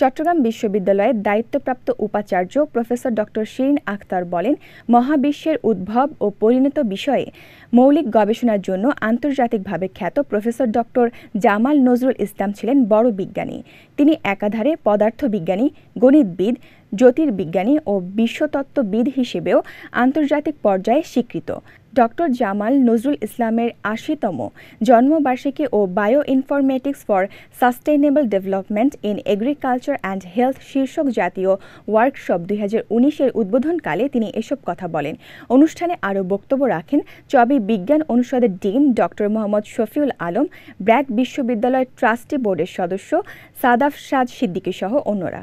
চট্টগ্রাম বিশ্ববিদ্যালয়ের দায়িত্বপ্রাপ্ত উপাচার্য প্রফেসর ড শিরিন আখতার বলেন মহাবিশ্বের উদ্ভব ও পরিণত বিষয়ে মৌলিক গবেষণার জন্য আন্তর্জাতিকভাবে খ্যাত প্রফেসর ড জামাল নজরুল ইসলাম ছিলেন বড় বিজ্ঞানী তিনি একাধারে পদার্থবিজ্ঞানী গণিতবিদ জ্যোতির্বিজ্ঞানী ও বিশ্বতত্ত্ববিদ হিসেবেও আন্তর্জাতিক পর্যায়ে স্বীকৃত ডক্টর জামাল নজরুল ইসলামের আশিতম জন্মবার্ষিকী ও bioinformatics for sustainable development in agriculture and health শীর্ষক জাতীয় ওয়ার্কশপ দুই হাজার উনিশের উদ্বোধনকালে তিনি এসব কথা বলেন অনুষ্ঠানে আরও বক্তব্য রাখেন চবি বিজ্ঞান অনুষদের ডিন ডক্টর মোহাম্মদ শফিউল আলম ব্র্যাক বিশ্ববিদ্যালয়ের ট্রাস্টি বোর্ডের সদস্য সাদাফ সাদ সিদ্দিকী সহ অন্যরা